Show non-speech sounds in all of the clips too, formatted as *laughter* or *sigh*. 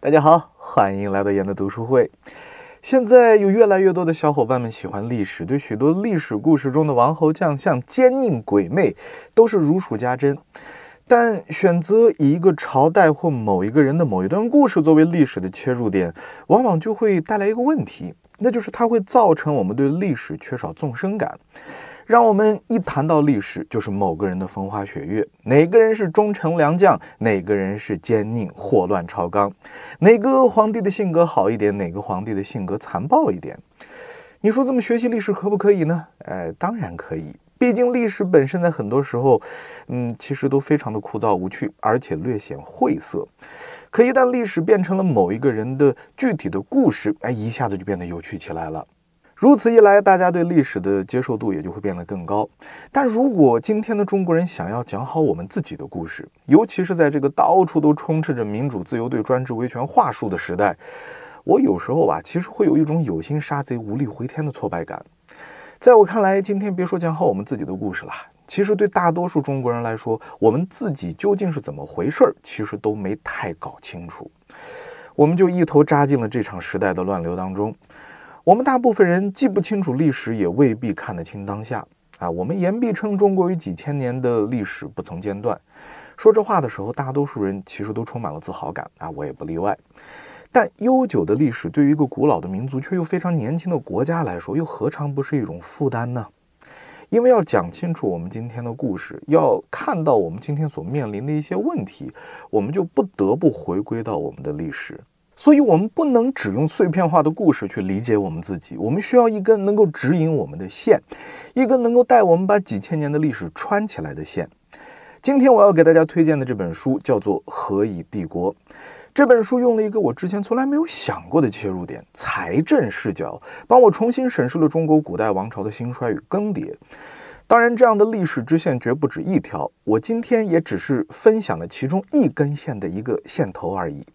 大家好，欢迎来到严的读书会。现在有越来越多的小伙伴们喜欢历史，对许多历史故事中的王侯将相、奸佞鬼魅都是如数家珍。但选择一个朝代或某一个人的某一段故事作为历史的切入点，往往就会带来一个问题，那就是它会造成我们对历史缺少纵深感。让我们一谈到历史，就是某个人的风花雪月，哪个人是忠臣良将，哪个人是奸佞祸乱朝纲，哪个皇帝的性格好一点，哪个皇帝的性格残暴一点？你说这么学习历史可不可以呢？哎，当然可以，毕竟历史本身在很多时候，嗯，其实都非常的枯燥无趣，而且略显晦涩。可一旦历史变成了某一个人的具体的故事，哎，一下子就变得有趣起来了。如此一来，大家对历史的接受度也就会变得更高。但如果今天的中国人想要讲好我们自己的故事，尤其是在这个到处都充斥着民主自由对专制维权话术的时代，我有时候吧，其实会有一种有心杀贼无力回天的挫败感。在我看来，今天别说讲好我们自己的故事了，其实对大多数中国人来说，我们自己究竟是怎么回事儿，其实都没太搞清楚。我们就一头扎进了这场时代的乱流当中。我们大部分人既不清楚历史，也未必看得清当下啊。我们言必称中国有几千年的历史不曾间断，说这话的时候，大多数人其实都充满了自豪感啊，我也不例外。但悠久的历史对于一个古老的民族却又非常年轻的国家来说，又何尝不是一种负担呢？因为要讲清楚我们今天的故事，要看到我们今天所面临的一些问题，我们就不得不回归到我们的历史。所以，我们不能只用碎片化的故事去理解我们自己，我们需要一根能够指引我们的线，一根能够带我们把几千年的历史穿起来的线。今天我要给大家推荐的这本书叫做《何以帝国》。这本书用了一个我之前从来没有想过的切入点——财政视角，帮我重新审视了中国古代王朝的兴衰与更迭。当然，这样的历史之线绝不止一条，我今天也只是分享了其中一根线的一个线头而已。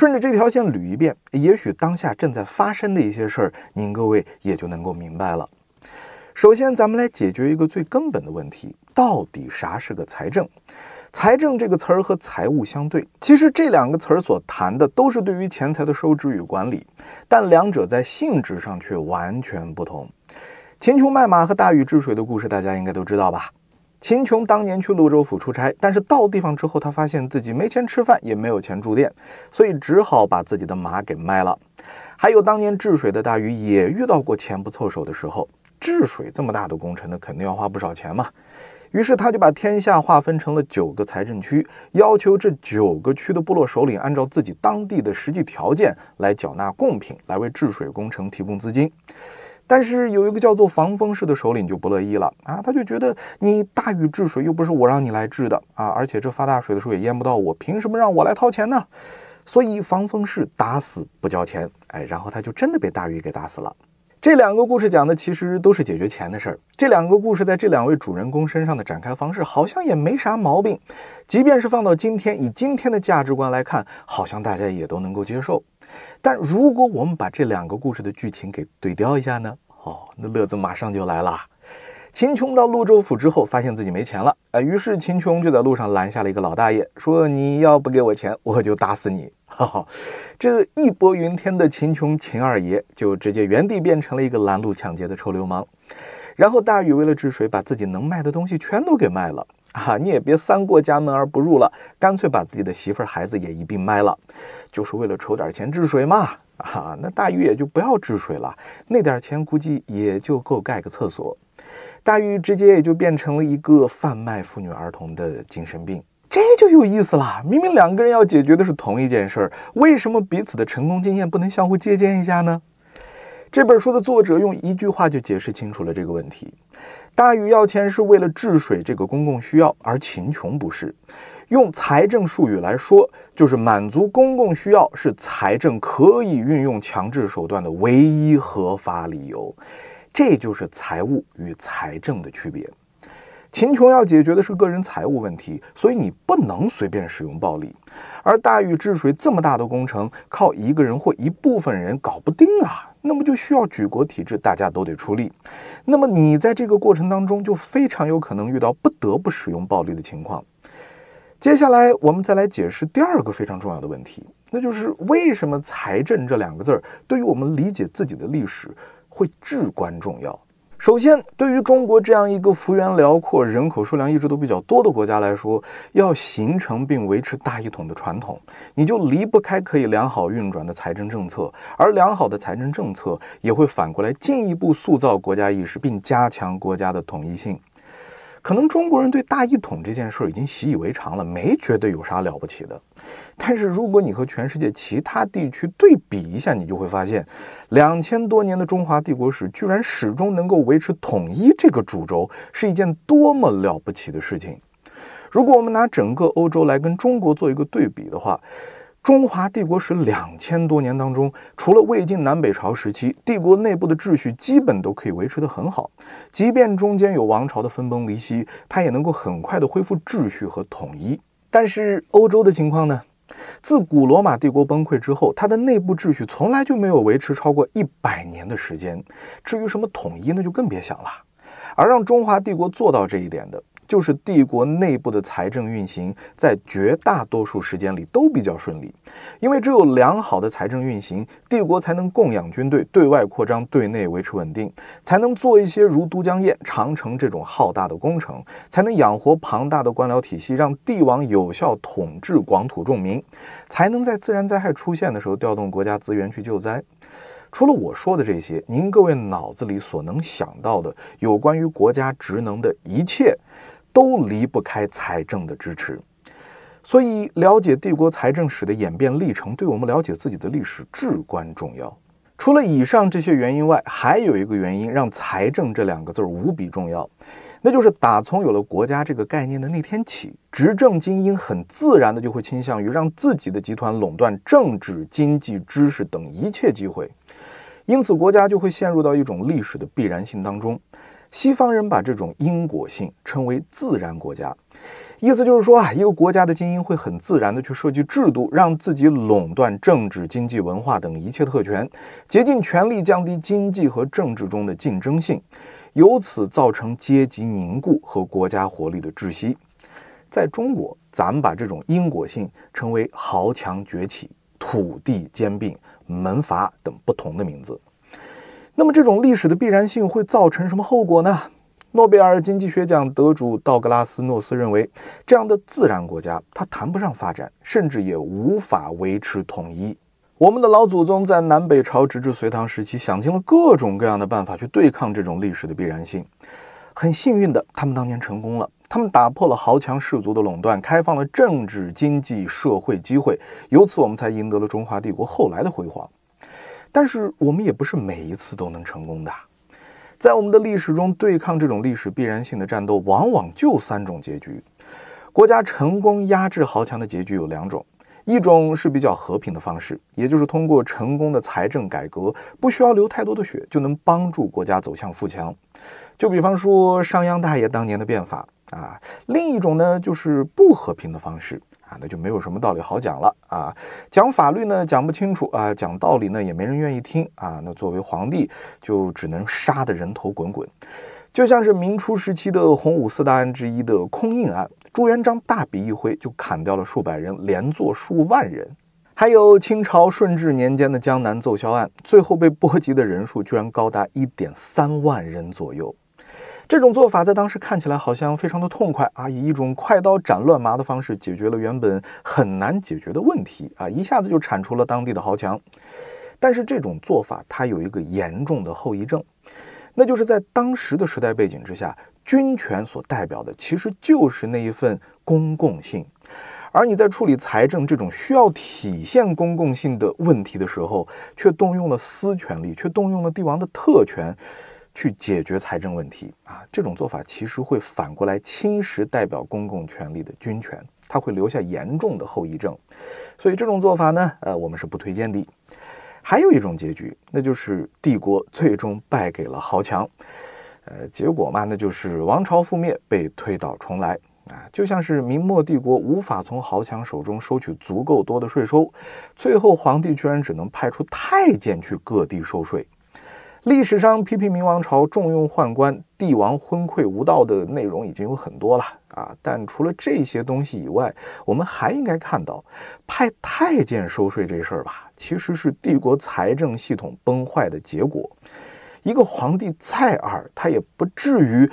顺着这条线捋一遍，也许当下正在发生的一些事儿，您各位也就能够明白了。首先，咱们来解决一个最根本的问题：到底啥是个财政？财政这个词儿和财务相对，其实这两个词儿所谈的都是对于钱财的收支与管理，但两者在性质上却完全不同。秦琼卖马和大禹治水的故事，大家应该都知道吧？秦琼当年去泸州府出差，但是到地方之后，他发现自己没钱吃饭，也没有钱住店，所以只好把自己的马给卖了。还有当年治水的大禹也遇到过钱不凑手的时候。治水这么大的工程，那肯定要花不少钱嘛。于是他就把天下划分成了九个财政区，要求这九个区的部落首领按照自己当地的实际条件来缴纳贡品，来为治水工程提供资金。但是有一个叫做防风氏的首领就不乐意了啊，他就觉得你大禹治水又不是我让你来治的啊，而且这发大水的时候也淹不到我，凭什么让我来掏钱呢？所以防风氏打死不交钱，哎，然后他就真的被大禹给打死了。这两个故事讲的其实都是解决钱的事儿，这两个故事在这两位主人公身上的展开方式好像也没啥毛病，即便是放到今天，以今天的价值观来看，好像大家也都能够接受。但如果我们把这两个故事的剧情给对调一下呢？哦，那乐子马上就来了。秦琼到潞州府之后，发现自己没钱了，哎，于是秦琼就在路上拦下了一个老大爷，说：“你要不给我钱，我就打死你！” *laughs* 哈哈，这义薄云天的秦琼秦二爷，就直接原地变成了一个拦路抢劫的臭流氓。然后大禹为了治水，把自己能卖的东西全都给卖了。啊，你也别三过家门而不入了，干脆把自己的媳妇儿、孩子也一并卖了，就是为了筹点钱治水嘛！啊，那大禹也就不要治水了，那点钱估计也就够盖个厕所。大禹直接也就变成了一个贩卖妇女儿童的精神病，这就有意思了。明明两个人要解决的是同一件事儿，为什么彼此的成功经验不能相互借鉴一下呢？这本书的作者用一句话就解释清楚了这个问题：大禹要钱是为了治水这个公共需要，而秦琼不是。用财政术语来说，就是满足公共需要是财政可以运用强制手段的唯一合法理由。这就是财务与财政的区别。秦琼要解决的是个人财务问题，所以你不能随便使用暴力。而大禹治水这么大的工程，靠一个人或一部分人搞不定啊。那么就需要举国体制，大家都得出力。那么你在这个过程当中，就非常有可能遇到不得不使用暴力的情况。接下来我们再来解释第二个非常重要的问题，那就是为什么财政这两个字儿对于我们理解自己的历史会至关重要。首先，对于中国这样一个幅员辽阔、人口数量一直都比较多的国家来说，要形成并维持大一统的传统，你就离不开可以良好运转的财政政策，而良好的财政政策也会反过来进一步塑造国家意识，并加强国家的统一性。可能中国人对大一统这件事儿已经习以为常了，没觉得有啥了不起的。但是如果你和全世界其他地区对比一下，你就会发现，两千多年的中华帝国史居然始终能够维持统一这个主轴，是一件多么了不起的事情。如果我们拿整个欧洲来跟中国做一个对比的话，中华帝国史两千多年当中，除了魏晋南北朝时期，帝国内部的秩序基本都可以维持得很好。即便中间有王朝的分崩离析，它也能够很快的恢复秩序和统一。但是欧洲的情况呢？自古罗马帝国崩溃之后，它的内部秩序从来就没有维持超过一百年的时间。至于什么统一，那就更别想了。而让中华帝国做到这一点的。就是帝国内部的财政运行，在绝大多数时间里都比较顺利，因为只有良好的财政运行，帝国才能供养军队、对外扩张、对内维持稳定，才能做一些如都江堰、长城这种浩大的工程，才能养活庞大的官僚体系，让帝王有效统治广土众民，才能在自然灾害出现的时候调动国家资源去救灾。除了我说的这些，您各位脑子里所能想到的有关于国家职能的一切。都离不开财政的支持，所以了解帝国财政史的演变历程，对我们了解自己的历史至关重要。除了以上这些原因外，还有一个原因让“财政”这两个字儿无比重要，那就是打从有了国家这个概念的那天起，执政精英很自然的就会倾向于让自己的集团垄断政治、经济、知识等一切机会，因此国家就会陷入到一种历史的必然性当中。西方人把这种因果性称为“自然国家”，意思就是说啊，一个国家的精英会很自然地去设计制度，让自己垄断政治、经济、文化等一切特权，竭尽全力降低经济和政治中的竞争性，由此造成阶级凝固和国家活力的窒息。在中国，咱们把这种因果性称为“豪强崛起”“土地兼并”“门阀”等不同的名字。那么这种历史的必然性会造成什么后果呢？诺贝尔经济学奖得主道格拉斯诺斯认为，这样的自然国家，它谈不上发展，甚至也无法维持统一。我们的老祖宗在南北朝直至隋唐时期，想尽了各种各样的办法去对抗这种历史的必然性。很幸运的，他们当年成功了，他们打破了豪强士族的垄断，开放了政治、经济、社会机会，由此我们才赢得了中华帝国后来的辉煌。但是我们也不是每一次都能成功的，在我们的历史中，对抗这种历史必然性的战斗，往往就三种结局。国家成功压制豪强的结局有两种，一种是比较和平的方式，也就是通过成功的财政改革，不需要流太多的血，就能帮助国家走向富强，就比方说商鞅大爷当年的变法啊。另一种呢，就是不和平的方式。啊，那就没有什么道理好讲了啊！讲法律呢，讲不清楚啊；讲道理呢，也没人愿意听啊。那作为皇帝，就只能杀的人头滚滚，就像是明初时期的洪武四大案之一的空印案，朱元璋大笔一挥就砍掉了数百人，连坐数万人。还有清朝顺治年间的江南奏销案，最后被波及的人数居然高达一点三万人左右。这种做法在当时看起来好像非常的痛快啊，以一种快刀斩乱麻的方式解决了原本很难解决的问题啊，一下子就铲除了当地的豪强。但是这种做法它有一个严重的后遗症，那就是在当时的时代背景之下，军权所代表的其实就是那一份公共性，而你在处理财政这种需要体现公共性的问题的时候，却动用了私权力，却动用了帝王的特权。去解决财政问题啊！这种做法其实会反过来侵蚀代表公共权力的军权，它会留下严重的后遗症。所以这种做法呢，呃，我们是不推荐的。还有一种结局，那就是帝国最终败给了豪强，呃，结果嘛，那就是王朝覆灭，被推倒重来啊！就像是明末帝国无法从豪强手中收取足够多的税收，最后皇帝居然只能派出太监去各地收税。历史上批评明王朝重用宦官、帝王昏聩无道的内容已经有很多了啊，但除了这些东西以外，我们还应该看到，派太监收税这事儿吧，其实是帝国财政系统崩坏的结果。一个皇帝再二，他也不至于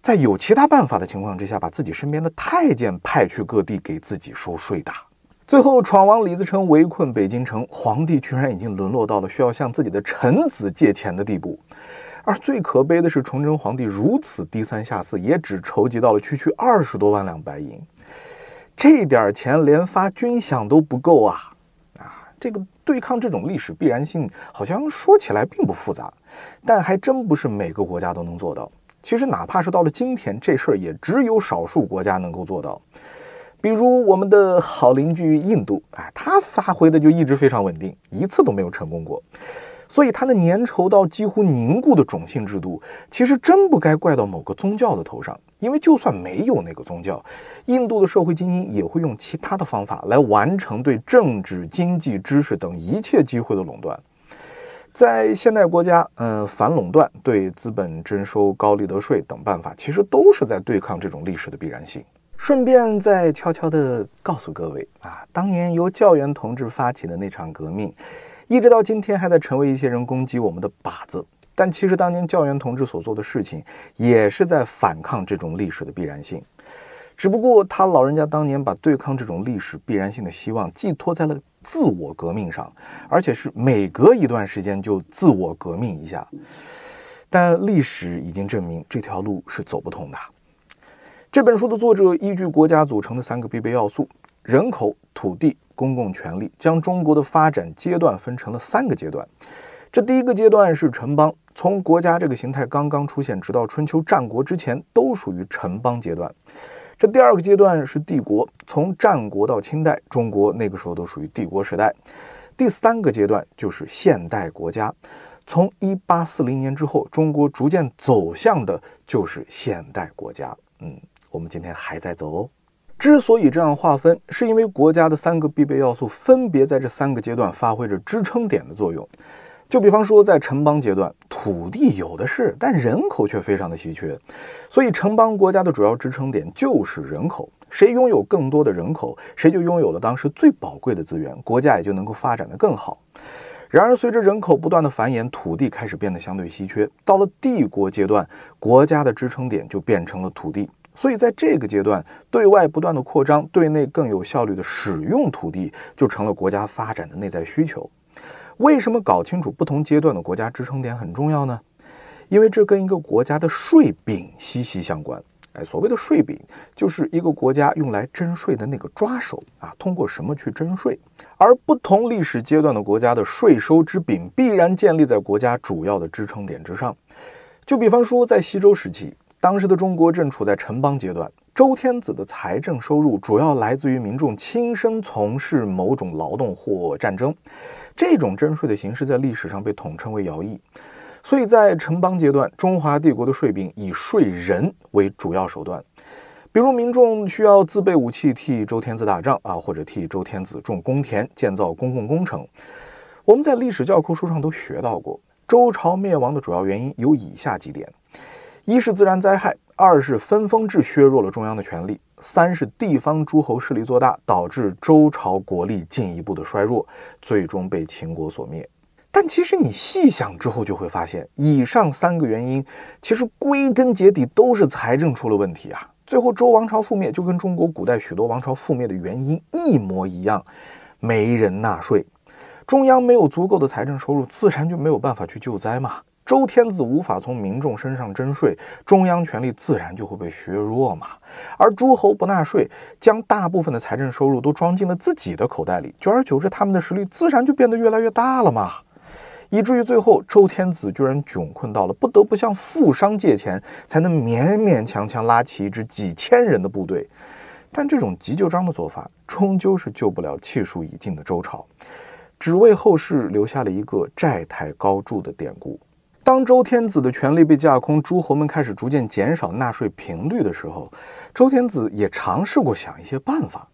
在有其他办法的情况之下，把自己身边的太监派去各地给自己收税的。最后，闯王李自成围困北京城，皇帝居然已经沦落到了需要向自己的臣子借钱的地步。而最可悲的是，崇祯皇帝如此低三下四，也只筹集到了区区二十多万两白银，这点钱连发军饷都不够啊！啊，这个对抗这种历史必然性，好像说起来并不复杂，但还真不是每个国家都能做到。其实，哪怕是到了今天，这事儿也只有少数国家能够做到。比如我们的好邻居印度啊，它发挥的就一直非常稳定，一次都没有成功过。所以它的粘稠到几乎凝固的种姓制度，其实真不该怪到某个宗教的头上。因为就算没有那个宗教，印度的社会精英也会用其他的方法来完成对政治、经济、知识等一切机会的垄断。在现代国家，嗯，反垄断、对资本征收高利得税等办法，其实都是在对抗这种历史的必然性。顺便再悄悄地告诉各位啊，当年由教员同志发起的那场革命，一直到今天还在成为一些人攻击我们的靶子。但其实当年教员同志所做的事情，也是在反抗这种历史的必然性。只不过他老人家当年把对抗这种历史必然性的希望寄托在了自我革命上，而且是每隔一段时间就自我革命一下。但历史已经证明这条路是走不通的。这本书的作者依据国家组成的三个必备要素——人口、土地、公共权力，将中国的发展阶段分成了三个阶段。这第一个阶段是城邦，从国家这个形态刚刚出现，直到春秋战国之前，都属于城邦阶段。这第二个阶段是帝国，从战国到清代，中国那个时候都属于帝国时代。第三个阶段就是现代国家，从一八四零年之后，中国逐渐走向的就是现代国家。嗯。我们今天还在走。之所以这样划分，是因为国家的三个必备要素分别在这三个阶段发挥着支撑点的作用。就比方说，在城邦阶段，土地有的是，但人口却非常的稀缺，所以城邦国家的主要支撑点就是人口。谁拥有更多的人口，谁就拥有了当时最宝贵的资源，国家也就能够发展得更好。然而，随着人口不断的繁衍，土地开始变得相对稀缺。到了帝国阶段，国家的支撑点就变成了土地。所以，在这个阶段，对外不断的扩张，对内更有效率的使用土地，就成了国家发展的内在需求。为什么搞清楚不同阶段的国家支撑点很重要呢？因为这跟一个国家的税柄息息相关。哎，所谓的税柄，就是一个国家用来征税的那个抓手啊，通过什么去征税？而不同历史阶段的国家的税收之柄，必然建立在国家主要的支撑点之上。就比方说，在西周时期。当时的中国正处在城邦阶段，周天子的财政收入主要来自于民众亲身从事某种劳动或战争，这种征税的形式在历史上被统称为徭役。所以在城邦阶段，中华帝国的税兵以税人为主要手段，比如民众需要自备武器替周天子打仗啊，或者替周天子种公田、建造公共工程。我们在历史教科书上都学到过，周朝灭亡的主要原因有以下几点。一是自然灾害，二是分封制削弱了中央的权力，三是地方诸侯势力做大，导致周朝国力进一步的衰弱，最终被秦国所灭。但其实你细想之后就会发现，以上三个原因其实归根结底都是财政出了问题啊。最后周王朝覆灭，就跟中国古代许多王朝覆灭的原因一模一样，没人纳税，中央没有足够的财政收入，自然就没有办法去救灾嘛。周天子无法从民众身上征税，中央权力自然就会被削弱嘛。而诸侯不纳税，将大部分的财政收入都装进了自己的口袋里，久而久之，他们的实力自然就变得越来越大了嘛。以至于最后，周天子居然窘困到了不得不向富商借钱，才能勉勉强强拉起一支几千人的部队。但这种急救章的做法，终究是救不了气数已尽的周朝，只为后世留下了一个债台高筑的典故。当周天子的权力被架空，诸侯们开始逐渐减少纳税频率的时候，周天子也尝试过想一些办法。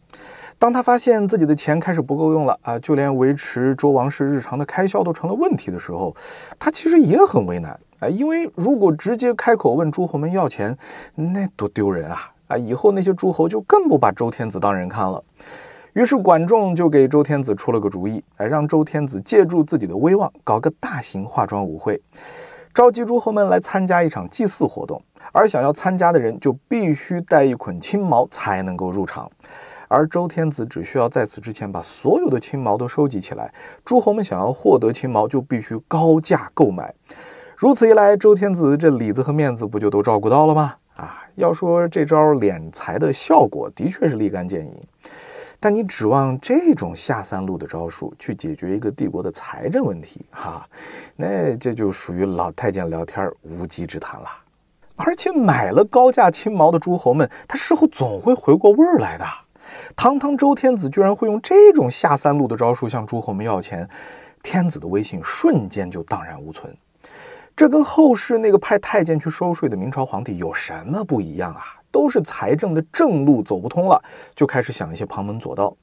当他发现自己的钱开始不够用了啊，就连维持周王室日常的开销都成了问题的时候，他其实也很为难啊，因为如果直接开口问诸侯们要钱，那多丢人啊啊！以后那些诸侯就更不把周天子当人看了。于是管仲就给周天子出了个主意，哎，让周天子借助自己的威望搞个大型化妆舞会。召集诸侯们来参加一场祭祀活动，而想要参加的人就必须带一捆青毛才能够入场。而周天子只需要在此之前把所有的青毛都收集起来，诸侯们想要获得青毛就必须高价购买。如此一来，周天子这里子和面子不就都照顾到了吗？啊，要说这招敛财的效果，的确是立竿见影。但你指望这种下三路的招数去解决一个帝国的财政问题，哈，那这就属于老太监聊天无稽之谈了。而且买了高价亲毛的诸侯们，他事后总会回过味儿来的。堂堂周天子居然会用这种下三路的招数向诸侯们要钱，天子的威信瞬间就荡然无存。这跟后世那个派太监去收税的明朝皇帝有什么不一样啊？都是财政的正路走不通了，就开始想一些旁门左道，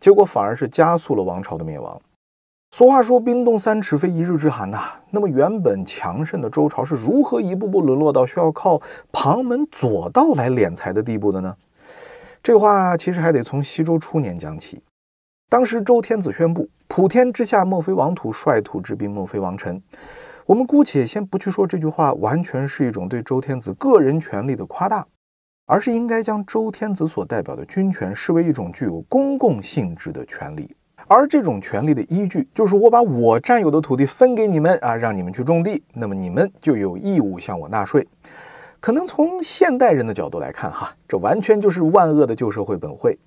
结果反而是加速了王朝的灭亡。俗话说“冰冻三尺，非一日之寒”呐。那么，原本强盛的周朝是如何一步步沦落到需要靠旁门左道来敛财的地步的呢？这话其实还得从西周初年讲起。当时周天子宣布：“普天之下，莫非王土；率土之滨，莫非王臣。”我们姑且先不去说这句话完全是一种对周天子个人权力的夸大。而是应该将周天子所代表的军权视为一种具有公共性质的权利，而这种权利的依据就是我把我占有的土地分给你们啊，让你们去种地，那么你们就有义务向我纳税。可能从现代人的角度来看，哈，这完全就是万恶的旧社会本会。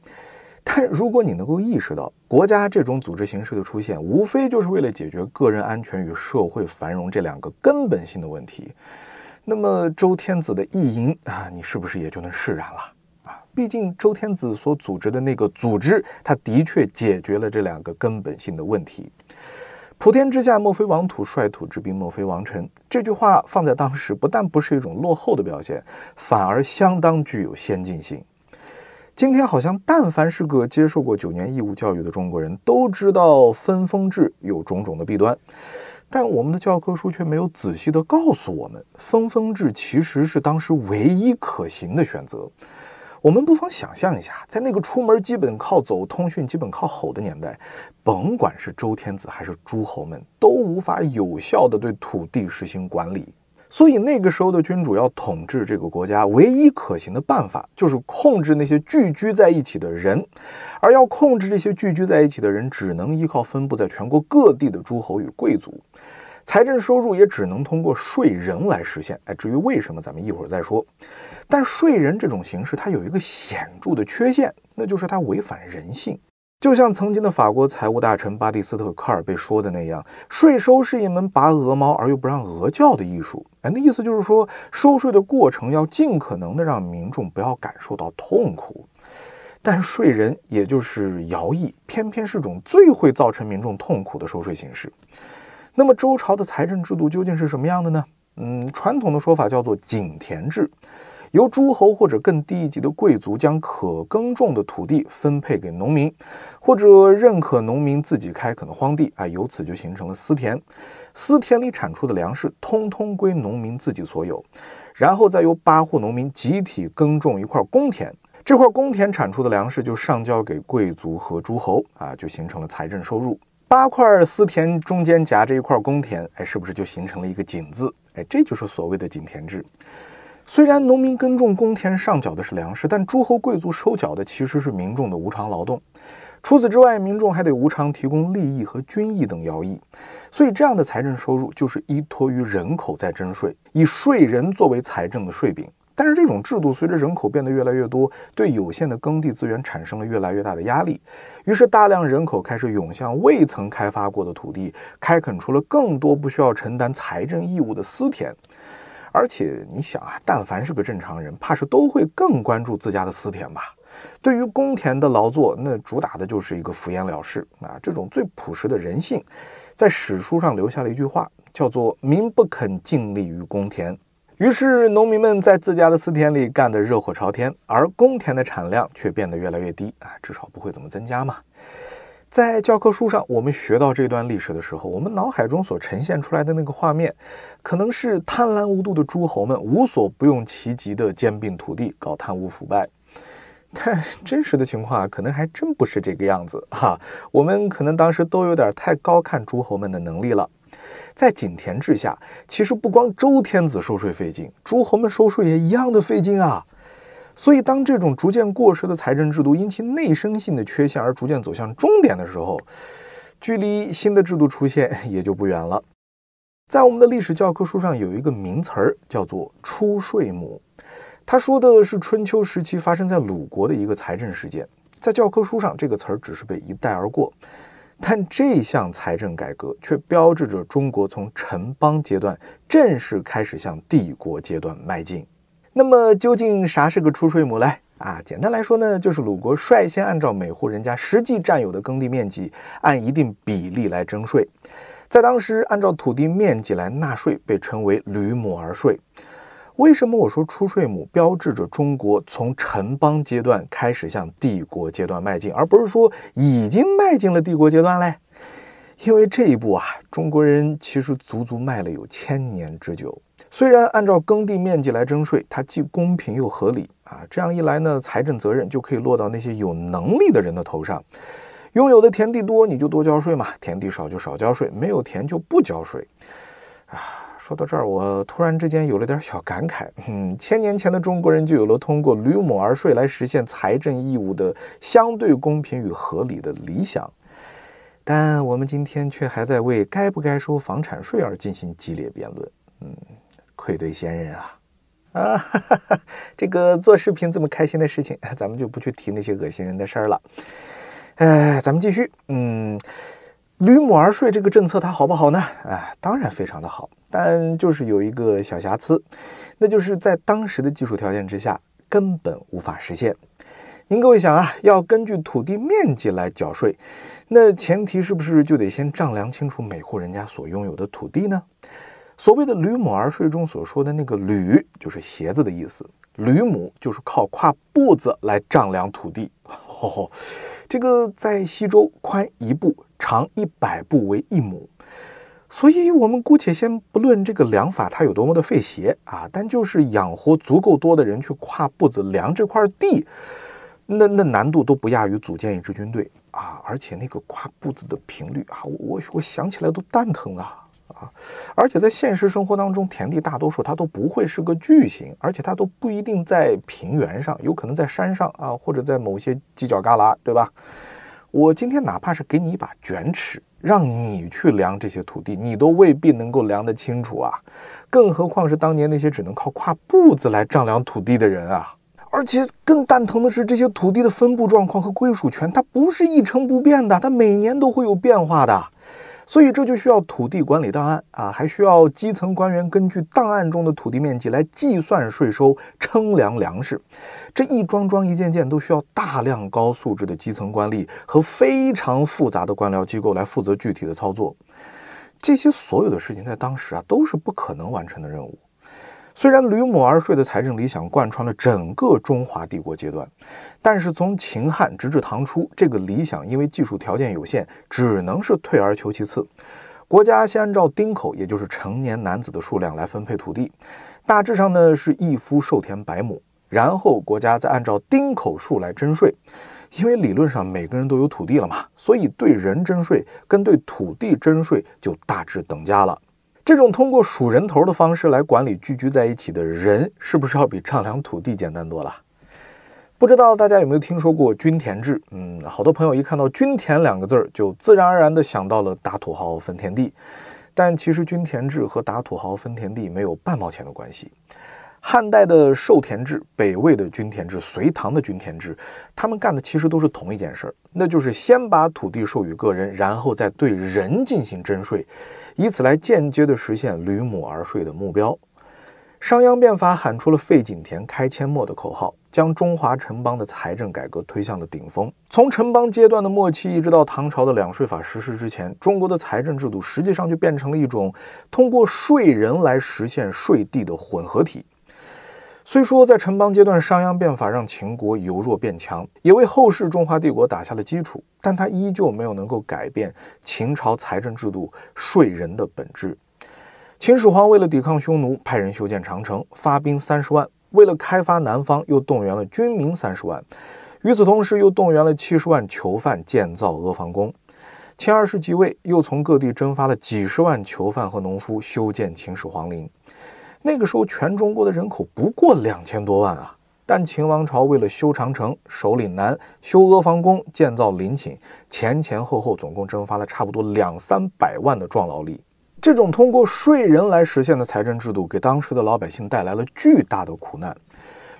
但如果你能够意识到，国家这种组织形式的出现，无非就是为了解决个人安全与社会繁荣这两个根本性的问题。那么周天子的意淫啊，你是不是也就能释然了啊？毕竟周天子所组织的那个组织，他的确解决了这两个根本性的问题。普天之下，莫非王土；率土之滨，莫非王臣。这句话放在当时，不但不是一种落后的表现，反而相当具有先进性。今天好像，但凡是个接受过九年义务教育的中国人，都知道分封制有种种的弊端。但我们的教科书却没有仔细地告诉我们，分封制其实是当时唯一可行的选择。我们不妨想象一下，在那个出门基本靠走、通讯基本靠吼的年代，甭管是周天子还是诸侯们，都无法有效地对土地实行管理。所以那个时候的君主要统治这个国家，唯一可行的办法就是控制那些聚居在一起的人。而要控制这些聚居在一起的人，只能依靠分布在全国各地的诸侯与贵族。财政收入也只能通过税人来实现。哎，至于为什么，咱们一会儿再说。但税人这种形式，它有一个显著的缺陷，那就是它违反人性。就像曾经的法国财务大臣巴蒂斯特科尔贝说的那样：“税收是一门拔鹅毛而又不让鹅叫的艺术。”哎，那意思就是说，收税的过程要尽可能的让民众不要感受到痛苦。但税人，也就是徭役，偏偏是种最会造成民众痛苦的收税形式。那么周朝的财政制度究竟是什么样的呢？嗯，传统的说法叫做井田制，由诸侯或者更低一级的贵族将可耕种的土地分配给农民，或者认可农民自己开垦的荒地，哎，由此就形成了私田。私田里产出的粮食通通归农民自己所有，然后再由八户农民集体耕种一块公田，这块公田产出的粮食就上交给贵族和诸侯，啊，就形成了财政收入。八块私田中间夹着一块公田，哎，是不是就形成了一个井字？哎，这就是所谓的井田制。虽然农民耕种公田上缴的是粮食，但诸侯贵族收缴的其实是民众的无偿劳动。除此之外，民众还得无偿提供利益和军役等徭役。所以，这样的财政收入就是依托于人口在征税，以税人作为财政的税柄。但是这种制度随着人口变得越来越多，对有限的耕地资源产生了越来越大的压力，于是大量人口开始涌向未曾开发过的土地，开垦出了更多不需要承担财政义务的私田。而且你想啊，但凡是个正常人，怕是都会更关注自家的私田吧？对于公田的劳作，那主打的就是一个敷衍了事啊！这种最朴实的人性，在史书上留下了一句话，叫做“民不肯尽力于公田”。于是，农民们在自家的私田里干得热火朝天，而公田的产量却变得越来越低啊，至少不会怎么增加嘛。在教科书上，我们学到这段历史的时候，我们脑海中所呈现出来的那个画面，可能是贪婪无度的诸侯们无所不用其极的兼并土地、搞贪污腐败，*laughs* 但真实的情况可能还真不是这个样子哈。我们可能当时都有点太高看诸侯们的能力了。在井田制下，其实不光周天子收税费劲，诸侯们收税也一样的费劲啊。所以，当这种逐渐过时的财政制度因其内生性的缺陷而逐渐走向终点的时候，距离新的制度出现 *laughs* 也就不远了。在我们的历史教科书上，有一个名词儿叫做“出税亩”，他说的是春秋时期发生在鲁国的一个财政事件。在教科书上，这个词儿只是被一带而过。但这项财政改革却标志着中国从城邦阶段正式开始向帝国阶段迈进。那么，究竟啥是个出税母嘞？啊？简单来说呢，就是鲁国率先按照每户人家实际占有的耕地面积，按一定比例来征税。在当时，按照土地面积来纳税被称为“驴亩而税”。为什么我说出税亩标志着中国从城邦阶段开始向帝国阶段迈进，而不是说已经迈进了帝国阶段嘞？因为这一步啊，中国人其实足足迈了有千年之久。虽然按照耕地面积来征税，它既公平又合理啊。这样一来呢，财政责任就可以落到那些有能力的人的头上，拥有的田地多你就多交税嘛，田地少就少交税，没有田就不交税啊。说到这儿，我突然之间有了点小感慨。嗯，千年前的中国人就有了通过“吕母而税”来实现财政义务的相对公平与合理的理想，但我们今天却还在为该不该收房产税而进行激烈辩论。嗯，愧对先人啊！啊，*laughs* 这个做视频这么开心的事情，咱们就不去提那些恶心人的事儿了。哎，咱们继续。嗯。履母而税这个政策它好不好呢？啊，当然非常的好，但就是有一个小瑕疵，那就是在当时的技术条件之下根本无法实现。您各位想啊，要根据土地面积来缴税，那前提是不是就得先丈量清楚每户人家所拥有的土地呢？所谓的履母而税中所说的那个履，就是鞋子的意思，履母就是靠跨步子来丈量土地。*laughs* 哦，这个在西周宽一步，长一百步为一亩，所以我们姑且先不论这个量法它有多么的费鞋啊，但就是养活足够多的人去跨步子量这块地，那那难度都不亚于组建一支军队啊，而且那个跨步子的频率啊，我我想起来都蛋疼啊。啊，而且在现实生活当中，田地大多数它都不会是个矩形，而且它都不一定在平原上，有可能在山上啊，或者在某些犄角旮旯，对吧？我今天哪怕是给你一把卷尺，让你去量这些土地，你都未必能够量得清楚啊，更何况是当年那些只能靠跨步子来丈量土地的人啊！而且更蛋疼的是，这些土地的分布状况和归属权，它不是一成不变的，它每年都会有变化的。所以这就需要土地管理档案啊，还需要基层官员根据档案中的土地面积来计算税收、称量粮食，这一桩桩一件件都需要大量高素质的基层官吏和非常复杂的官僚机构来负责具体的操作。这些所有的事情在当时啊都是不可能完成的任务。虽然“吕亩而税”的财政理想贯穿了整个中华帝国阶段，但是从秦汉直至唐初，这个理想因为技术条件有限，只能是退而求其次。国家先按照丁口，也就是成年男子的数量来分配土地，大致上呢是一夫受田百亩，然后国家再按照丁口数来征税。因为理论上每个人都有土地了嘛，所以对人征税跟对土地征税就大致等价了。这种通过数人头的方式来管理聚居在一起的人，是不是要比丈量土地简单多了？不知道大家有没有听说过均田制？嗯，好多朋友一看到“均田”两个字儿，就自然而然的想到了打土豪分田地。但其实均田制和打土豪分田地没有半毛钱的关系。汉代的授田制、北魏的均田制、隋唐的均田制，他们干的其实都是同一件事儿，那就是先把土地授予个人，然后再对人进行征税，以此来间接的实现“履亩而税”的目标。商鞅变法喊出了“废井田，开阡陌”的口号，将中华城邦的财政改革推向了顶峰。从城邦阶段的末期一直到唐朝的两税法实施之前，中国的财政制度实际上就变成了一种通过税人来实现税地的混合体。虽说在城邦阶段，商鞅变法让秦国由弱变强，也为后世中华帝国打下了基础，但他依旧没有能够改变秦朝财政制度税人的本质。秦始皇为了抵抗匈奴，派人修建长城，发兵三十万；为了开发南方，又动员了军民三十万；与此同时，又动员了七十万囚犯建造阿房宫。秦二世即位，又从各地征发了几十万囚犯和农夫修建秦始皇陵。那个时候，全中国的人口不过两千多万啊！但秦王朝为了修长城、守岭南、修阿房宫、建造陵寝，前前后后总共征发了差不多两三百万的壮劳力。这种通过税人来实现的财政制度，给当时的老百姓带来了巨大的苦难。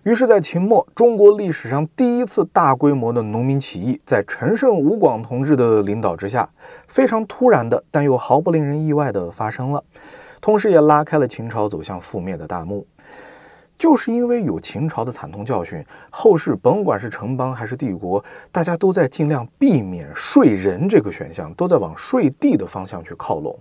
于是，在秦末，中国历史上第一次大规模的农民起义，在陈胜、吴广同志的领导之下，非常突然的，但又毫不令人意外的发生了。同时也拉开了秦朝走向覆灭的大幕。就是因为有秦朝的惨痛教训，后世甭管是城邦还是帝国，大家都在尽量避免税人这个选项，都在往税地的方向去靠拢。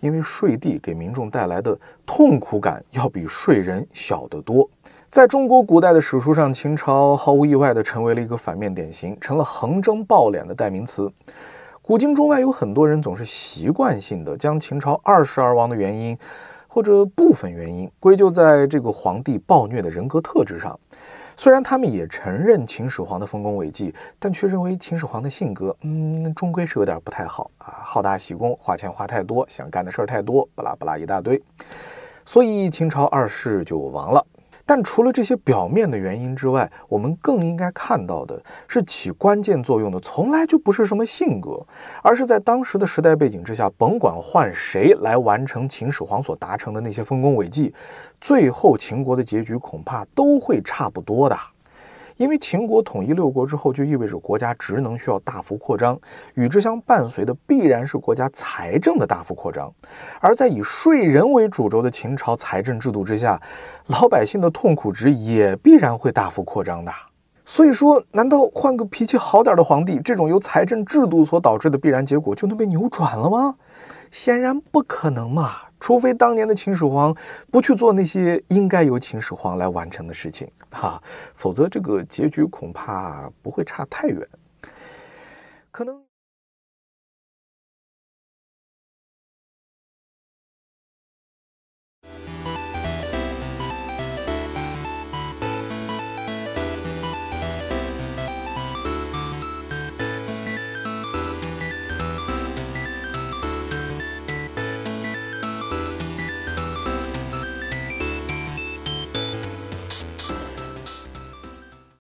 因为税地给民众带来的痛苦感要比税人小得多。在中国古代的史书上，秦朝毫无意外地成为了一个反面典型，成了横征暴敛的代名词。古今中外有很多人总是习惯性的将秦朝二世而亡的原因，或者部分原因归咎在这个皇帝暴虐的人格特质上。虽然他们也承认秦始皇的丰功伟绩，但却认为秦始皇的性格，嗯，终归是有点不太好啊，好大喜功，花钱花太多，想干的事儿太多，巴拉巴拉一大堆，所以秦朝二世就亡了。但除了这些表面的原因之外，我们更应该看到的是起关键作用的从来就不是什么性格，而是在当时的时代背景之下，甭管换谁来完成秦始皇所达成的那些丰功伟绩，最后秦国的结局恐怕都会差不多的。因为秦国统一六国之后，就意味着国家职能需要大幅扩张，与之相伴随的必然是国家财政的大幅扩张，而在以税人为主轴的秦朝财政制度之下，老百姓的痛苦值也必然会大幅扩张的。所以说，难道换个脾气好点的皇帝，这种由财政制度所导致的必然结果就能被扭转了吗？显然不可能嘛，除非当年的秦始皇不去做那些应该由秦始皇来完成的事情啊，否则这个结局恐怕不会差太远，可能。